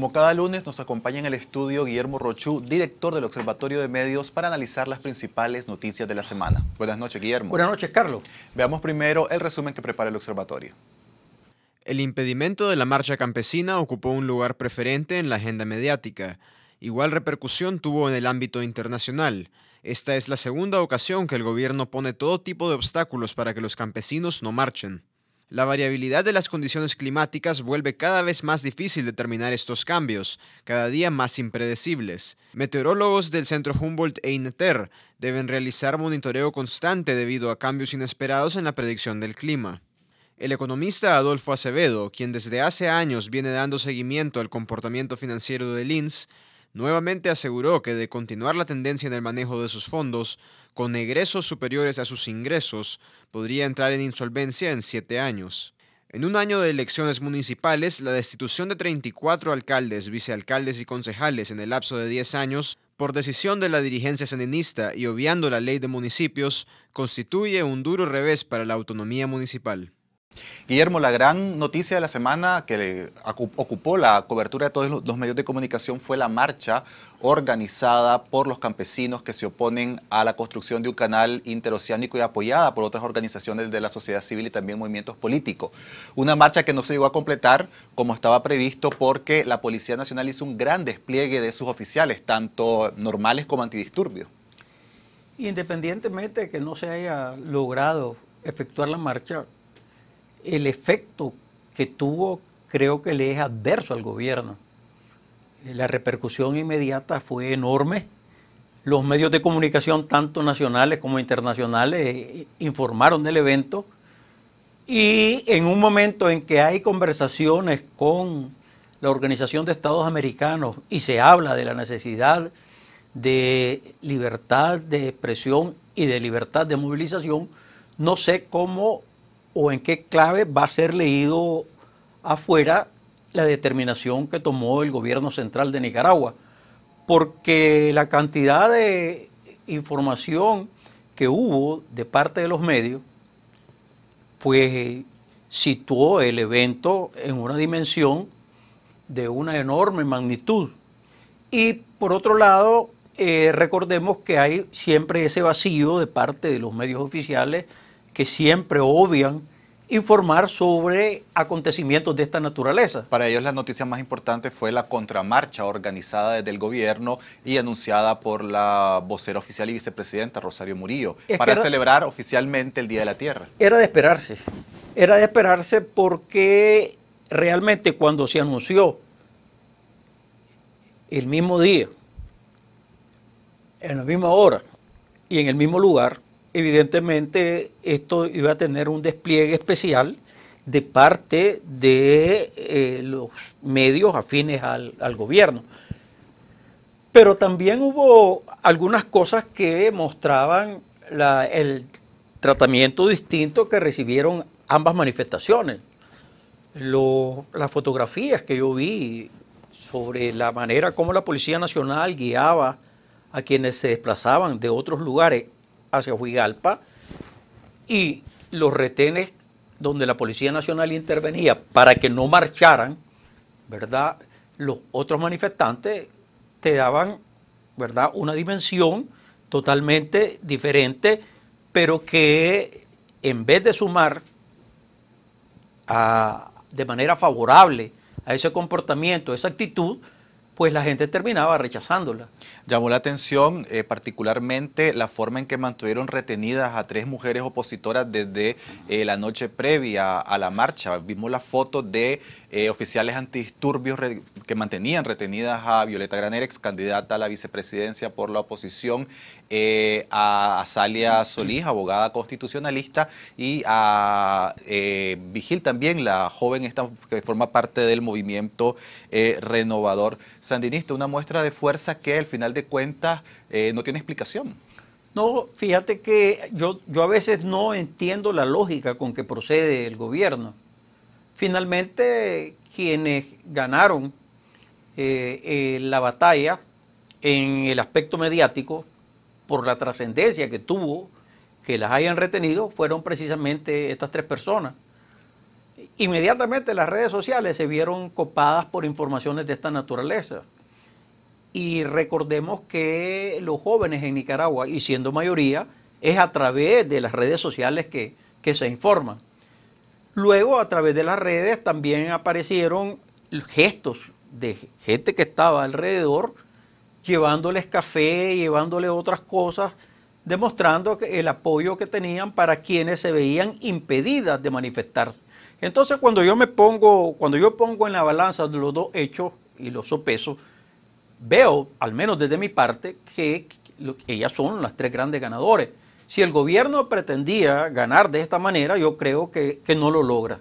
Como cada lunes nos acompaña en el estudio Guillermo Rochú, director del Observatorio de Medios, para analizar las principales noticias de la semana. Buenas noches, Guillermo. Buenas noches, Carlos. Veamos primero el resumen que prepara el Observatorio. El impedimento de la marcha campesina ocupó un lugar preferente en la agenda mediática. Igual repercusión tuvo en el ámbito internacional. Esta es la segunda ocasión que el gobierno pone todo tipo de obstáculos para que los campesinos no marchen. La variabilidad de las condiciones climáticas vuelve cada vez más difícil determinar estos cambios, cada día más impredecibles. Meteorólogos del Centro Humboldt e INETER deben realizar monitoreo constante debido a cambios inesperados en la predicción del clima. El economista Adolfo Acevedo, quien desde hace años viene dando seguimiento al comportamiento financiero de Lins, nuevamente aseguró que de continuar la tendencia en el manejo de sus fondos, con egresos superiores a sus ingresos, podría entrar en insolvencia en siete años. En un año de elecciones municipales, la destitución de 34 alcaldes, vicealcaldes y concejales en el lapso de 10 años, por decisión de la dirigencia seninista y obviando la ley de municipios, constituye un duro revés para la autonomía municipal. Guillermo, la gran noticia de la semana que ocupó la cobertura de todos los medios de comunicación fue la marcha organizada por los campesinos que se oponen a la construcción de un canal interoceánico y apoyada por otras organizaciones de la sociedad civil y también movimientos políticos. Una marcha que no se llegó a completar como estaba previsto porque la Policía Nacional hizo un gran despliegue de sus oficiales, tanto normales como antidisturbios. Independientemente de que no se haya logrado efectuar la marcha, el efecto que tuvo creo que le es adverso al gobierno. Eh, la repercusión inmediata fue enorme. Los medios de comunicación, tanto nacionales como internacionales, eh, informaron del evento. Y en un momento en que hay conversaciones con la Organización de Estados Americanos y se habla de la necesidad de libertad de expresión y de libertad de movilización, no sé cómo o en qué clave va a ser leído afuera la determinación que tomó el gobierno central de Nicaragua, porque la cantidad de información que hubo de parte de los medios, pues situó el evento en una dimensión de una enorme magnitud. Y por otro lado, eh, recordemos que hay siempre ese vacío de parte de los medios oficiales que siempre obvian informar sobre acontecimientos de esta naturaleza. Para ellos la noticia más importante fue la contramarcha organizada desde el gobierno y anunciada por la vocera oficial y vicepresidenta Rosario Murillo para celebrar oficialmente el Día de la Tierra. Era de esperarse, era de esperarse porque realmente cuando se anunció el mismo día, en la misma hora y en el mismo lugar, evidentemente esto iba a tener un despliegue especial de parte de eh, los medios afines al, gobierno. Pero también hubo algunas cosas que mostraban el tratamiento distinto que recibieron ambas manifestaciones. las fotografías que yo vi sobre la manera como la Policía Nacional guiaba a quienes se desplazaban de otros lugares hacia Huigalpa y los retenes donde la Policía Nacional intervenía para que no marcharan, ¿verdad? Los otros manifestantes te daban, ¿verdad? Una dimensión totalmente diferente, pero que en vez de sumar de manera favorable a ese comportamiento, a esa actitud, pues la gente terminaba rechazándola. Llamó la atención eh, particularmente la forma en que mantuvieron retenidas a tres mujeres opositoras desde eh, la noche previa a la marcha. Vimos la foto de eh, oficiales antidisturbios que mantenían retenidas a Violeta Graner, ex candidata a la vicepresidencia por la oposición, a Asalia Solís, abogada constitucionalista, y a Vigil también, la joven que forma parte del movimiento renovador sandinista, una muestra de fuerza que al final de cuentas eh, no tiene explicación. No, fíjate que yo, yo a veces no entiendo la lógica con que procede el gobierno. Finalmente, quienes ganaron eh, eh, la batalla en el aspecto mediático, por la trascendencia que tuvo, que las hayan retenido, fueron precisamente estas tres personas. Inmediatamente las redes sociales se vieron copadas por informaciones de esta naturaleza. Y recordemos que los jóvenes en Nicaragua, y siendo mayoría, es a través de las redes sociales que, se informan. Luego, a través de las redes también aparecieron gestos de gente que estaba alrededor, llevándoles café, llevándoles otras cosas, demostrando el apoyo que tenían para quienes se veían impedidas de manifestarse. Entonces, cuando yo me pongo, cuando yo pongo en la balanza los dos hechos y los sopeso, veo, al menos desde mi parte, que ellas son las tres grandes ganadores. Si el gobierno pretendía ganar de esta manera, yo creo que no lo logra.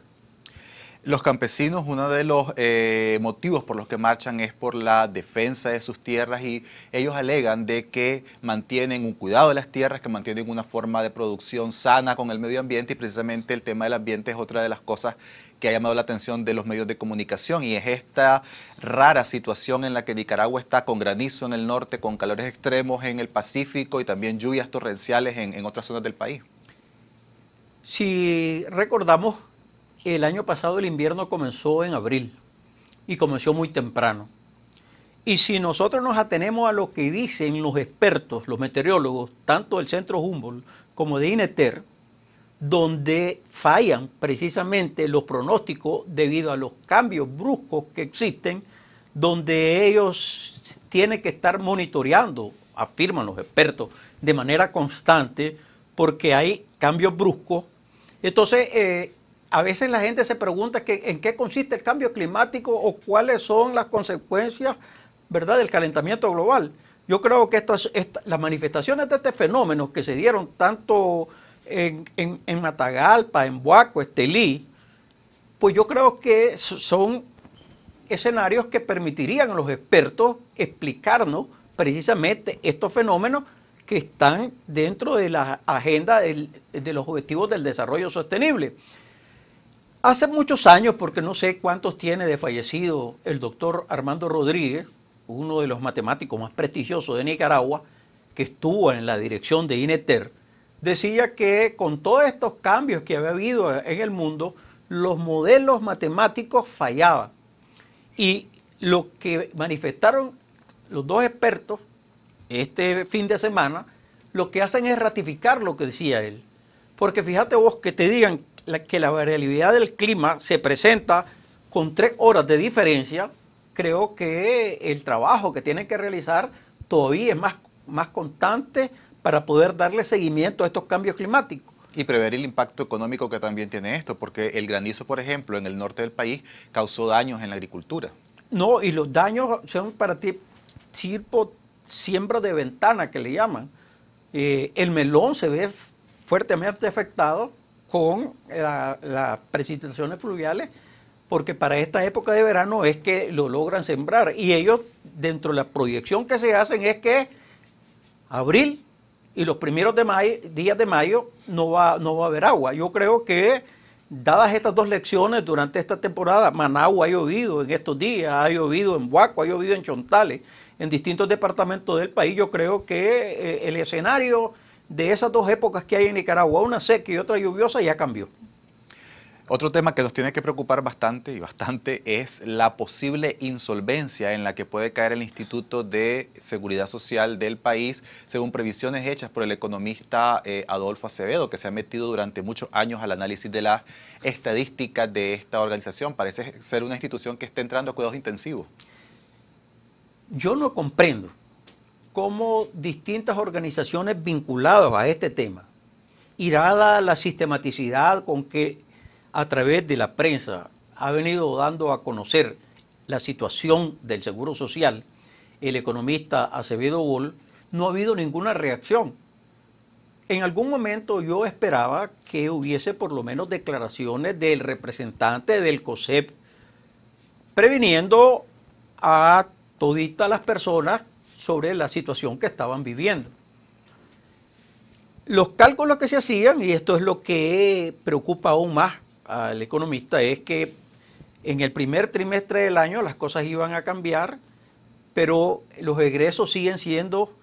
Los campesinos, uno de los eh, motivos por los que marchan es por la defensa de sus tierras y ellos alegan de que mantienen un cuidado de las tierras, que mantienen una forma de producción sana con el medio ambiente y precisamente el tema del ambiente es otra de las cosas que ha llamado la atención de los medios de comunicación y es esta rara situación en la que Nicaragua está con granizo en el norte, con calores extremos en el Pacífico y también lluvias torrenciales en otras zonas del país. Si recordamos el año pasado el invierno comenzó en abril y comenzó muy temprano. Y si nosotros nos atenemos a lo que dicen los expertos, los meteorólogos, tanto del Centro Humboldt como de INETER, donde fallan precisamente los pronósticos debido a los cambios bruscos que existen, donde ellos tienen que estar monitoreando, afirman los expertos, de manera constante, porque hay cambios bruscos. Entonces, eh, a veces la gente se pregunta en qué consiste el cambio climático o cuáles son las consecuencias ¿verdad? del calentamiento global. Yo creo que estas, las manifestaciones de este fenómeno que se dieron tanto en, en, en, Matagalpa, en Buaco, Estelí, pues yo creo que son escenarios que permitirían a los expertos explicarnos precisamente estos fenómenos que están dentro de la agenda de los objetivos del desarrollo sostenible. Hace muchos años, porque no sé cuántos tiene de fallecido el doctor Armando Rodríguez, uno de los matemáticos más prestigiosos de Nicaragua, que estuvo en la dirección de INETER, decía que con todos estos cambios que había habido en el mundo, los modelos matemáticos fallaban. Y lo que manifestaron los dos expertos este fin de semana, lo que hacen es ratificar lo que decía él. Porque fíjate vos que te digan que la variabilidad del clima se presenta con tres horas de diferencia, creo que el trabajo que tienen que realizar todavía es más, más constante para poder darle seguimiento a estos cambios climáticos. Y prever el impacto económico que también tiene esto, porque el granizo, por ejemplo, en el norte del país causó daños en la agricultura. No, y los daños son para ti siembra de ventana que le llaman. Eh, el melón se ve fuertemente afectado con las precipitaciones fluviales, porque para esta época de verano es que lo logran sembrar. Y ellos, dentro de la proyección que se hacen, es que abril y los primeros días de mayo no va, no va a haber agua. Yo creo que, dadas estas dos lecciones durante esta temporada, Managua ha llovido en estos días, ha llovido en Huaco, ha llovido en Chontales, en distintos departamentos del país, yo creo que eh, el escenario de esas dos épocas que hay en Nicaragua, una seca y otra lluviosa, ya cambió. Otro tema que nos tiene que preocupar bastante y bastante es la posible insolvencia en la que puede caer el Instituto de Seguridad Social del país, según previsiones hechas por el economista eh, Adolfo Acevedo, que se ha metido durante muchos años al análisis de las estadísticas de esta organización. Parece ser una institución que está entrando a cuidados intensivos. Yo no comprendo ...como distintas organizaciones vinculadas a este tema, y dada la sistematicidad con que a través de la prensa ha venido dando a conocer la situación del Seguro Social, el economista Acevedo Bull no ha habido ninguna reacción. En algún momento yo esperaba que hubiese por lo menos declaraciones del representante del COSEP previniendo a todas las personas sobre la situación que estaban viviendo. Los cálculos que se hacían, y esto es lo que preocupa aún más al economista, es que en el primer trimestre del año las cosas iban a cambiar, pero los egresos siguen siendo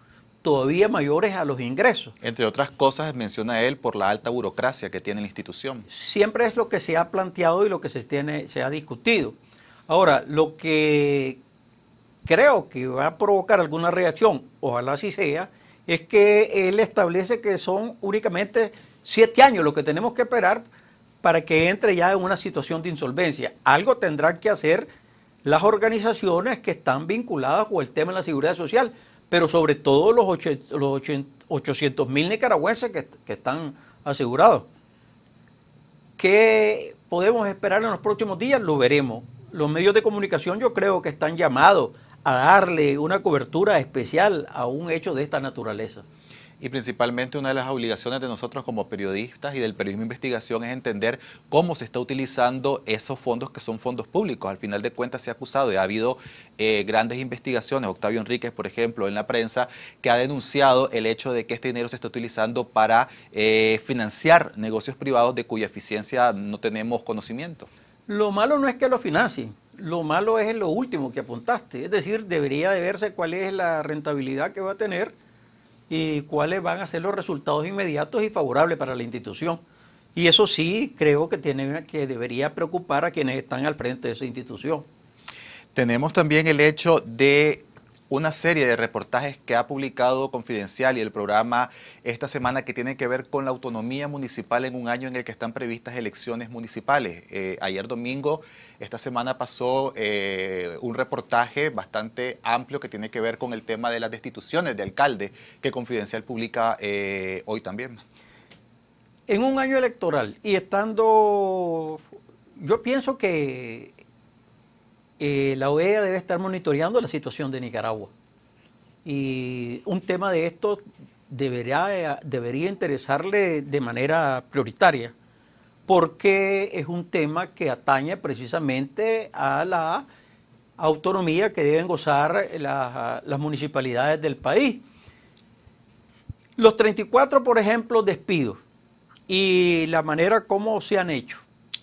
todavía mayores a los ingresos. Entre otras cosas, menciona él por la alta burocracia que tiene la institución. Siempre es lo que se ha planteado y lo que se, tiene, se ha discutido. Ahora, lo que creo que va a provocar alguna reacción, ojalá así sea, es que él establece que son únicamente siete años lo que tenemos que esperar para que entre ya en una situación de insolvencia. Algo tendrán que hacer las organizaciones que están vinculadas con el tema de la seguridad social, pero sobre todo los, 800 mil nicaragüenses que están asegurados. ¿Qué podemos esperar en los próximos días? Lo veremos. Los medios de comunicación yo creo que están llamados a darle una cobertura especial a un hecho de esta naturaleza. Y principalmente una de las obligaciones de nosotros como periodistas y del periodismo de investigación es entender cómo se está utilizando esos fondos que son fondos públicos. Al final de cuentas se ha acusado y ha habido eh, grandes investigaciones, Octavio Enríquez, por ejemplo, en la prensa, que ha denunciado el hecho de que este dinero se está utilizando para eh, financiar negocios privados de cuya eficiencia no tenemos conocimiento. Lo malo no es que lo financien. Lo malo es lo último que apuntaste, es decir, debería de verse cuál es la rentabilidad que va a tener y cuáles van a ser los resultados inmediatos y favorables para la institución. Y eso sí creo que, tiene, que debería preocupar a quienes están al frente de esa institución. Tenemos también el hecho de una serie de reportajes que ha publicado Confidencial y el programa esta semana que tiene que ver con la autonomía municipal en un año en el que están previstas elecciones municipales. Eh, ayer domingo, esta semana pasó eh, un reportaje bastante amplio que tiene que ver con el tema de las destituciones de alcalde que Confidencial publica eh, hoy también. En un año electoral y estando, yo pienso que eh, la OEA debe estar monitoreando la situación de Nicaragua. Y un tema de esto debería, debería interesarle de manera prioritaria, porque es un tema que atañe precisamente a la autonomía que deben gozar las, municipalidades del país. Los 34, por ejemplo, despidos y la manera como se han hecho.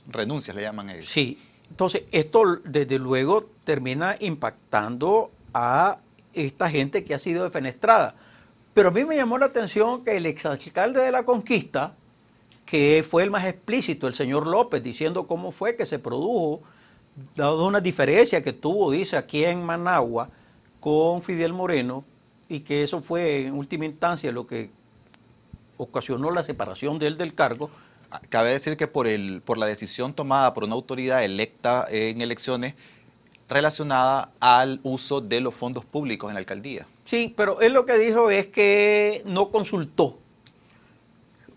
Renuncias le llaman ellos. Sí, entonces, esto desde luego termina impactando a esta gente que ha sido defenestrada. Pero a mí me llamó la atención que el exalcalde de la Conquista, que fue el más explícito, el señor López, diciendo cómo fue que se produjo, dado una diferencia que tuvo, dice, aquí en Managua con Fidel Moreno, y que eso fue en última instancia lo que ocasionó la separación de él del cargo, cabe decir que por, el, por la decisión tomada por una autoridad electa en elecciones relacionada al uso de los fondos públicos en la alcaldía. Sí, pero él lo que dijo es que no consultó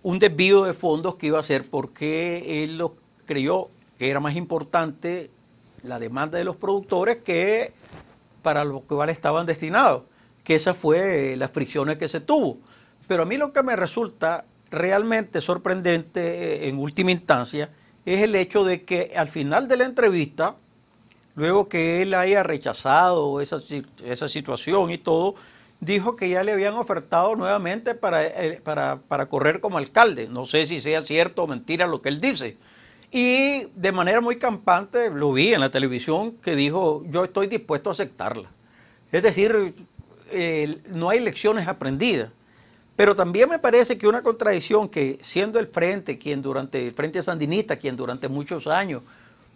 un desvío de fondos que iba a ser porque él lo creyó que era más importante la demanda de los productores que para lo cual estaban destinados, que esa fue las fricciones que se tuvo. Pero a mí lo que me resulta realmente sorprendente eh, en última instancia es el hecho de que al final de la entrevista, luego que él haya rechazado esa, situación y todo, dijo que ya le habían ofertado nuevamente eh, para, para, correr como alcalde. No sé si sea cierto o mentira lo que él dice. Y de manera muy campante lo vi en la televisión que dijo, yo estoy dispuesto a aceptarla. Es decir, eh, no hay lecciones aprendidas. Pero también me parece que una contradicción que siendo el Frente, quien durante el Frente Sandinista, quien durante muchos años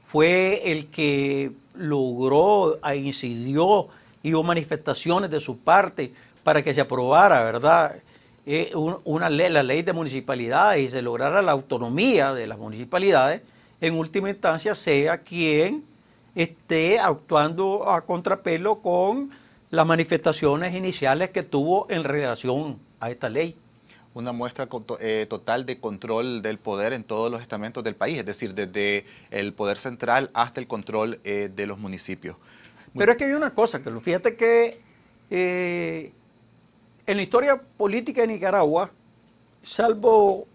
fue el que logró, e incidió y hubo manifestaciones de su parte para que se aprobara, ¿verdad? Eh, una la ley de municipalidades y se lograra la autonomía de las municipalidades, en última instancia sea quien esté actuando a contrapelo con las manifestaciones iniciales que tuvo en relación a esta ley? una muestra eh, total de control del poder en todos los estamentos del país, es decir, desde el poder central hasta el control eh, de los municipios. Pero es que hay una cosa, Carlos. Fíjate que eh, en la historia política de Nicaragua, salvo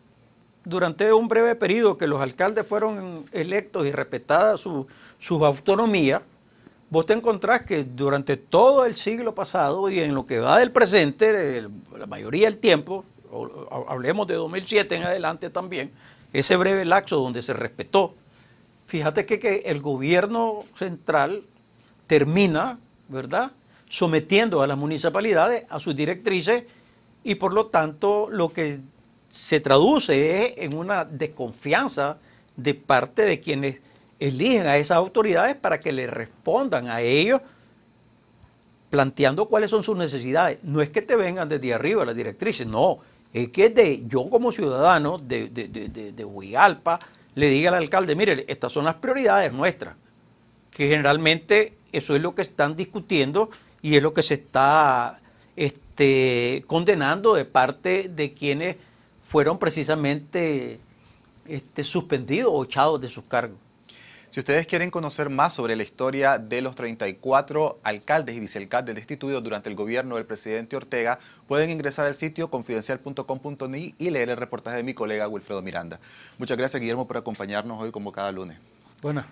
durante un breve periodo que los alcaldes fueron electos y respetada su, su autonomía, vos te encontrás que durante todo el siglo pasado y en lo que va del presente, la mayoría del tiempo, hablemos de 2007 en adelante también, ese breve laxo donde se respetó, fíjate que, que el gobierno central termina, ¿verdad?, sometiendo a las municipalidades a sus directrices y por lo tanto lo que se traduce es en una desconfianza de parte de quienes eligen a esas autoridades para que le respondan a ellos planteando cuáles son sus necesidades. No es que te vengan desde arriba las directrices, no. Es que de, yo como ciudadano de, de, le diga al alcalde, mire, estas son las prioridades nuestras, que generalmente eso es lo que están discutiendo y es lo que se está este, condenando de parte de quienes fueron precisamente este, suspendidos o echados de sus cargos. Si ustedes quieren conocer más sobre la historia de los 34 alcaldes y vicealcaldes destituidos durante el gobierno del presidente Ortega, pueden ingresar al sitio confidencial.com.ni y leer el reportaje de mi colega Wilfredo Miranda. Muchas gracias, Guillermo, por acompañarnos hoy como cada lunes. Bueno.